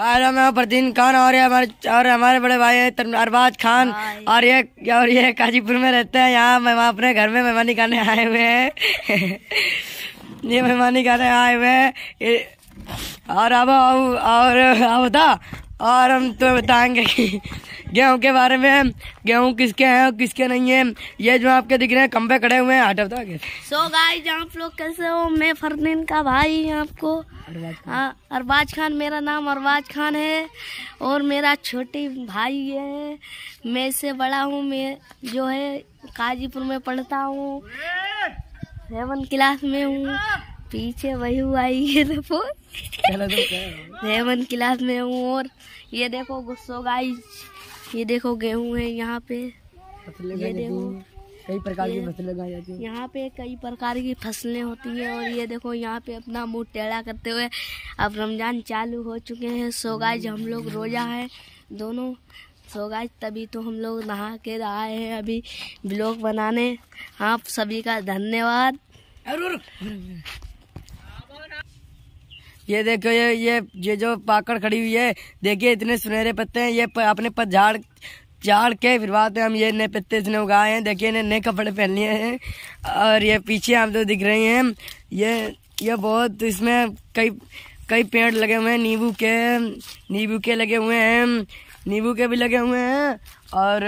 और हम प्रदीन खान और ये हमारे और हमारे बड़े भाई अरबाज खान और ये और ये काजीपुर में रहते हैं यहाँ मैं अपने घर में मेहमानी खाने आए हुए हैं ये मेहमानी खाने आए हुए हैं और अब और अब था और हम तो बताएंगे गेहूं के बारे में गेहूं किसके हैं और किसके नहीं है ये जो आपके दिख रहे हैं कम्बे खड़े हुए हैं आठ बता के सो गाइस आप लोग कैसे हो मैं फरदीन का भाई आपको हाँ, अरबाज खान मेरा नाम अरबाज खान है और मेरा छोटे भाई है मैं से बड़ा हूँ मैं जो है काजीपुर में पढ़ता हूँ सेवन क्लास में हूँ पीछे वही हुआ ये देखो रेवन क्लास में हूँ और ये देखो गुस्सो गाइस ये देखो गेहूँ है यहाँ पे ये देखो कई प्रकार की फसलें लगाई जाती हैं यहाँ पे कई प्रकार की फसलें होती हैं और ये देखो यहाँ पे अपना मुंह टेढ़ा करते हुए अब रमज़ान चालू हो चुके हैं सो हम लोग रोज़ा है दोनों सो तभी तो हम लोग नहा के आए हैं अभी ब्लॉग बनाने आप सभी का धन्यवाद ये देखो ये ये ये जो पाकड़ खड़ी हुई है देखिए इतने सुनहरे पत्ते हैं ये प, अपने पतझाड़ झाड़ के फिर बाद में हम ये नए पत्ते इसने उगाए हैं देखिए इन्हें नए कपड़े पहन लिए हैं और ये पीछे आप जो तो दिख रहे हैं ये ये बहुत इसमें कई कई पेड़ लगे हुए हैं नींबू के नींबू के लगे हुए हैं नींबू के भी लगे हुए हैं और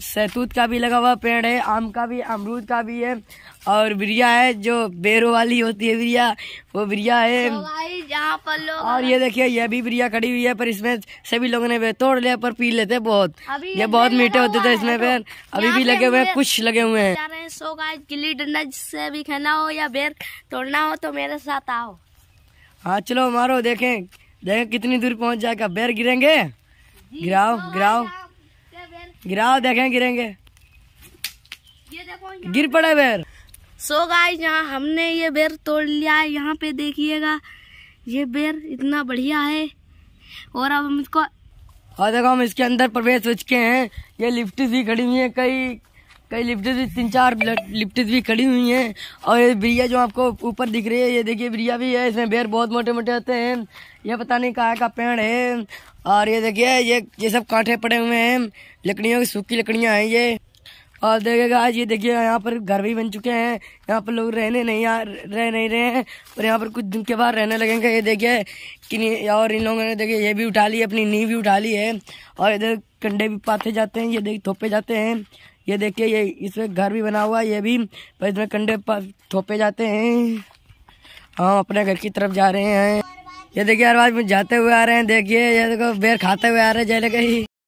सैतूत का भी लगा हुआ पेड़ है आम का भी अमरूद का भी है और बिरिया है जो बेरो वाली होती है बिरिया वो बिरिया है तो पर और ये देखिए ये भी बिरिया खड़ी हुई है पर इसमें सभी लोगों ने तोड़ लिया पर पी लेते बहुत ये बहुत मीठे होते थे इसमें पेड़ तो अभी भी लगे हुए हैं कुछ लगे हुए हैं सो गाय गिल्ली डंडा जिससे भी खाना हो या बेर तोड़ना हो तो मेरे साथ आओ हाँ चलो मारो देखे देखें कितनी दूर पहुँच जाएगा बेर गिरेंगे गिराओ तो गिराओ गिराओ देखें गिरेंगे ये देखो गिर पड़े बैर सो so गाइस यहाँ हमने ये बैर तोड़ लिया है यहाँ पे देखिएगा ये बेर इतना बढ़िया है और अब हम इसको और देखो हम इसके अंदर प्रवेश हो चुके हैं ये लिफ्ट भी खड़ी हुई है कई कई लिफ्टेज भी तीन चार लिफ्टेज भी खड़ी हुई हैं और ये बिरिया जो आपको ऊपर दिख रही है ये देखिए बिरिया भी है इसमें बेर बहुत मोटे मोटे होते हैं ये पता नहीं कहाँ का पेड़ है और ये देखिए ये ये सब कांठे पड़े हुए हैं लकड़ियों की सूखी लकड़ियाँ हैं ये और देखेगा ये देखिए यहाँ पर घर भी बन चुके हैं यहाँ पर लोग रहने नहीं आ रह नहीं रहे हैं और यहाँ पर कुछ दिन के बाद रहने लगेंगे ये देखिए कि और इन लोगों ने देखिए ये भी उठा ली अपनी नींव भी उठा ली है और इधर कंडे भी पाते जाते हैं ये देख थोपे जाते हैं ये देखिए ये इसमें घर भी बना हुआ है ये भी पर इसमें कंडे थोपे जाते हैं हम अपने घर की तरफ जा रहे हैं ये देखिए अरवाज में जाते हुए आ रहे हैं देखिए ये देखो बेर खाते हुए आ रहे हैं जैसे कहीं